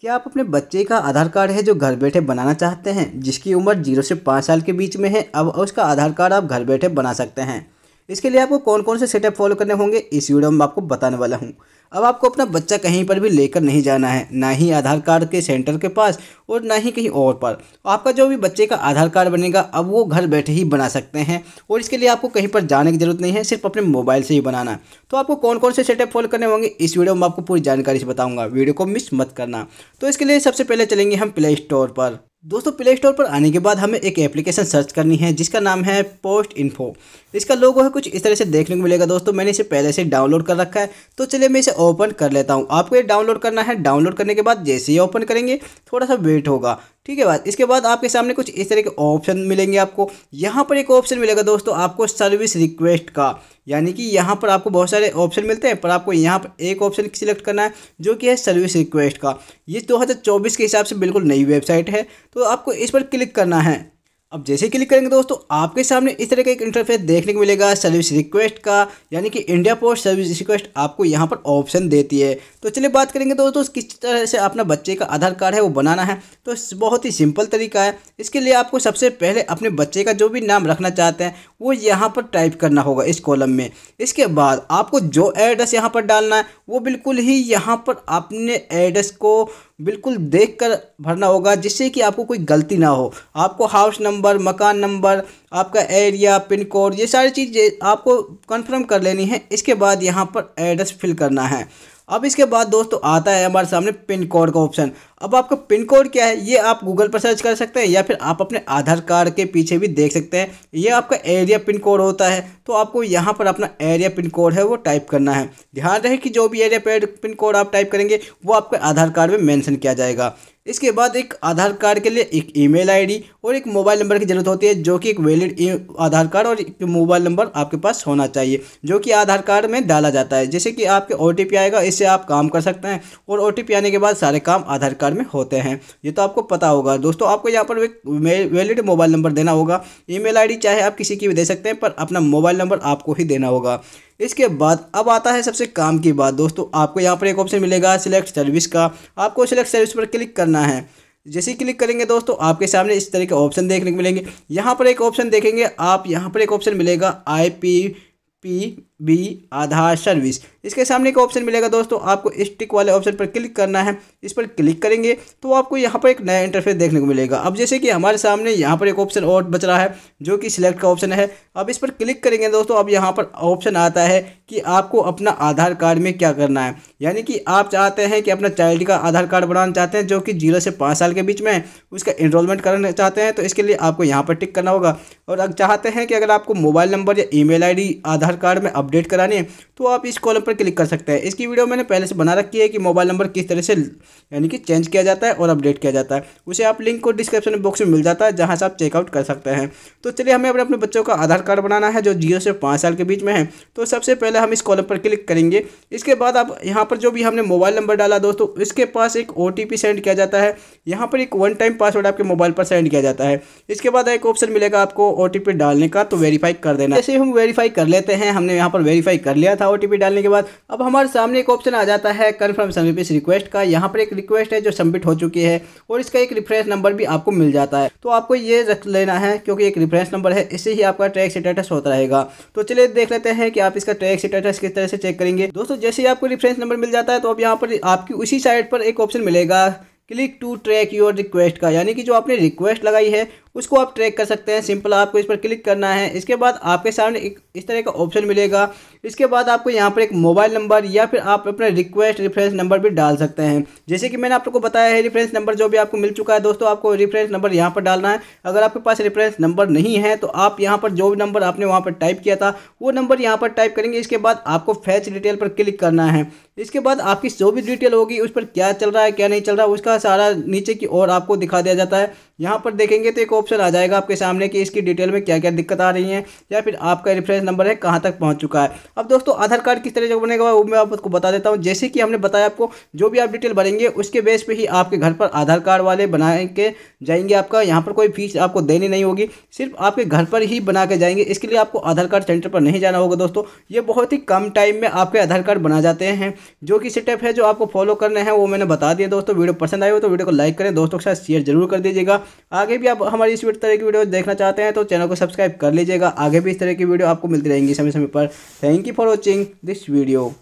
क्या आप अपने बच्चे का आधार कार्ड है जो घर बैठे बनाना चाहते हैं जिसकी उम्र जीरो से पाँच साल के बीच में है अब उसका आधार कार्ड आप घर बैठे बना सकते हैं इसके लिए आपको कौन कौन से सेटअप फॉलो करने होंगे इस वीडियो में आपको बताने वाला हूँ अब आपको अपना बच्चा कहीं पर भी लेकर नहीं जाना है ना ही आधार कार्ड के सेंटर के पास और ना ही कहीं और पर आपका जो भी बच्चे का आधार कार्ड बनेगा अब वो घर बैठे ही बना सकते हैं और इसके लिए आपको कहीं पर जाने की जरूरत नहीं है सिर्फ अपने मोबाइल से ही बनाना तो आपको कौन कौन से सेटअप फॉलो करने होंगे इस वीडियो में आपको पूरी जानकारी से बताऊँगा वीडियो को मिस मत करना तो इसके लिए सबसे पहले चलेंगे हम प्ले स्टोर पर दोस्तों प्ले स्टोर पर आने के बाद हमें एक एप्लीकेशन सर्च करनी है जिसका नाम है पोस्ट इन्फो इसका लोगो है कुछ इस तरह से देखने को मिलेगा दोस्तों मैंने इसे पहले से डाउनलोड कर रखा है तो चलिए मैं इसे ओपन कर लेता हूँ आपको ये डाउनलोड करना है डाउनलोड करने के बाद जैसे ही ओपन करेंगे थोड़ा सा वेट होगा ठीक है बात इसके बाद आपके सामने कुछ इस तरह के ऑप्शन मिलेंगे आपको यहाँ पर एक ऑप्शन मिलेगा दोस्तों आपको सर्विस रिक्वेस्ट का यानी कि यहाँ पर आपको बहुत सारे ऑप्शन मिलते हैं पर आपको यहाँ पर एक ऑप्शन सिलेक्ट करना है जो कि है सर्विस रिक्वेस्ट का ये 2024 के हिसाब से बिल्कुल नई वेबसाइट है तो आपको इस पर क्लिक करना है अब जैसे क्लिक करेंगे दोस्तों आपके सामने इस तरह का एक इंटरफेस देखने को मिलेगा सर्विस रिक्वेस्ट का यानी कि इंडिया पोस्ट सर्विस रिक्वेस्ट आपको यहाँ पर ऑप्शन देती है तो चलिए बात करेंगे दोस्तों किस तरह से अपना बच्चे का आधार कार्ड है वो बनाना है तो बहुत ही सिंपल तरीका है इसके लिए आपको सबसे पहले अपने बच्चे का जो भी नाम रखना चाहते हैं वो यहाँ पर टाइप करना होगा इस कॉलम में इसके बाद आपको जो एड्रेस यहाँ पर डालना है वो बिल्कुल ही यहाँ पर अपने एड्रेस को बिल्कुल देख कर भरना होगा जिससे कि आपको कोई गलती ना हो आपको हाउस नंबर मकान नंबर आपका एरिया पिन कोड ये सारी चीज़ें आपको कंफर्म कर लेनी है इसके बाद यहाँ पर एड्रेस फिल करना है अब इसके बाद दोस्तों आता है हमारे सामने पिन कोड का ऑप्शन अब आपका पिन कोड क्या है ये आप गूगल पर सर्च कर सकते हैं या फिर आप अपने आधार कार्ड के पीछे भी देख सकते हैं ये आपका एरिया पिन कोड होता है तो आपको यहाँ पर अपना एरिया पिन कोड है वो टाइप करना है ध्यान रहे कि जो भी एरिया पिन कोड आप टाइप करेंगे वो आपके आधार कार्ड में मैंशन किया जाएगा इसके बाद एक आधार कार्ड के लिए एक ईमेल आईडी और एक मोबाइल नंबर की ज़रूरत होती है जो कि एक वैलिड आधार कार्ड और एक मोबाइल नंबर आपके पास होना चाहिए जो कि आधार कार्ड में डाला जाता है जैसे कि आपके ओ आएगा इससे आप काम कर सकते हैं और ओ आने के बाद सारे काम आधार कार्ड में होते हैं ये तो आपको पता होगा दोस्तों आपको यहाँ पर वैलिड मोबाइल नंबर देना होगा ई मेल चाहे आप किसी की भी दे सकते हैं पर अपना मोबाइल नंबर आपको ही देना होगा इसके बाद अब आता है सबसे काम की बात दोस्तों आपको यहाँ पर एक ऑप्शन मिलेगा सिलेक्ट सर्विस का आपको सिलेक्ट सर्विस पर क्लिक करना है जैसे ही क्लिक करेंगे दोस्तों आपके सामने इस तरह के ऑप्शन देखने को मिलेंगे यहाँ पर एक ऑप्शन देखेंगे आप यहाँ पर एक ऑप्शन मिलेगा I P P B Aadhaar service इसके सामने एक ऑप्शन मिलेगा दोस्तों आपको स्टिक वाले ऑप्शन पर क्लिक करना है इस पर क्लिक करेंगे तो आपको यहाँ पर एक नया इंटरफेस देखने को मिलेगा अब जैसे कि हमारे सामने यहाँ पर एक ऑप्शन और बच रहा है जो कि सिलेक्ट का ऑप्शन है अब इस पर क्लिक करेंगे दोस्तों अब यहाँ पर ऑप्शन आता है कि आपको अपना आधार कार्ड में क्या करना है यानी कि आप चाहते हैं कि अपना चाइल्ड का आधार कार्ड बनाना चाहते हैं जो कि जीरो से पाँच साल के बीच में उसका इनरोलमेंट करना चाहते हैं तो इसके लिए आपको यहाँ पर टिक करना होगा और चाहते हैं कि अगर आपको मोबाइल नंबर या ई मेल आधार कार्ड में अपडेट अपडेट कराने हैं तो आप इस कॉलम पर क्लिक कर सकते हैं इसकी वीडियो मैंने पहले से बना रखी है कि मोबाइल नंबर किस तरह से यानी कि चेंज किया जाता है और अपडेट किया जाता है उसे आप लिंक को डिस्क्रिप्शन बॉक्स में मिल जाता है जहाँ से आप चेकआउट कर सकते हैं तो चलिए हमें अपने अपने बच्चों का आधार कार्ड बनाना है जो जियो से पाँच साल के बीच में है तो सबसे पहले हम इस कॉलम पर क्लिक करेंगे इसके बाद आप यहाँ पर जो भी हमने मोबाइल नंबर डाला दोस्तों इसके पास एक ओ सेंड किया जाता है यहाँ पर एक वन टाइम पासवर्ड आपके मोबाइल पर सेंड किया जाता है इसके बाद एक ऑप्शन मिलेगा आपको ओ डालने का तो वेरीफाई कर देना जैसे हम वेरीफाई कर लेते हैं हमने यहाँ पर वेरीफाई कर लिया था ओ डालने के बाद अब हमारे सामने एक ऑप्शन आ जाता है कन्फर्म सर्विस रिक्वेस्ट का यहाँ पर एक रिक्वेस्ट है जो सबमिट हो चुकी है और इसका एक रिफ्रेंस नंबर भी आपको मिल जाता है तो आपको ये रख लेना है क्योंकि एक रिफ्रेंस नंबर है इससे ही आपका ट्रैक स्टेटस होता रहेगा तो चलिए देख लेते हैं कि आप इसका ट्रैक स्टेटस किस तरह से चेक करेंगे दोस्तों जैसे ही आपको रिफ्रेंस नंबर मिल जाता है तो अब यहाँ पर आपकी उसी साइड पर एक ऑप्शन मिलेगा click to track your request का यानी कि जो आपने रिक्वेस्ट लगाई है उसको आप ट्रैक कर सकते हैं सिंपल आपको इस पर क्लिक करना है इसके बाद आपके सामने एक इस तरह का ऑप्शन मिलेगा इसके बाद आपको यहाँ पर एक मोबाइल नंबर या फिर आप अपना रिक्वेस्ट रेफरेंस नंबर भी डाल सकते हैं जैसे कि मैंने आप लोग को बताया है रेफरेंस नंबर जो भी आपको मिल चुका है दोस्तों आपको रेफरेंस नंबर यहाँ पर डालना है अगर आपके पास रेफरेंस नंबर नहीं है तो आप यहाँ पर जो भी नंबर आपने वहाँ पर टाइप किया था वो नंबर यहाँ पर टाइप करेंगे इसके बाद आपको फैच डिटेल पर क्लिक करना है इसके बाद आपकी जो भी डिटेल होगी उस पर क्या चल रहा है क्या नहीं चल रहा है उसका सारा नीचे की ओर आपको दिखा दिया जाता है यहाँ पर देखेंगे तो एक ऑप्शन आ जाएगा आपके सामने कि इसकी डिटेल में क्या क्या दिक्कत आ रही है या फिर आपका रेफरेंस नंबर है कहाँ तक पहुँच चुका है अब दोस्तों आधार कार्ड किस तरह से बनेगा वो मैं आपको बता देता हूँ जैसे कि हमने बताया आपको जो भी आप डिटेल भरेंगे उसके बेस पर ही आपके घर पर आधार कार्ड वाले बना के जाएंगे आपका यहाँ पर कोई फीस आपको देनी नहीं होगी सिर्फ आपके घर पर ही बना के जाएंगे इसके लिए आपको आधार कार्ड सेंटर पर नहीं जाना होगा दोस्तों ये बहुत ही कम टाइम में आपके आधार कार्ड बना जाते हैं जो कि स्टेप है जो आपको फॉलो करने हैं वो मैंने बता दिया दोस्तों वीडियो पसंद आए हो तो वीडियो को लाइक करें दोस्तों के साथ शेयर जरूर कर दीजिएगा आगे भी आप हमारी इस तरह की वीडियो देखना चाहते हैं तो चैनल को सब्सक्राइब कर लीजिएगा आगे भी इस तरह की वीडियो आपको मिलती रहेंगी समय समय पर thank you for watching this video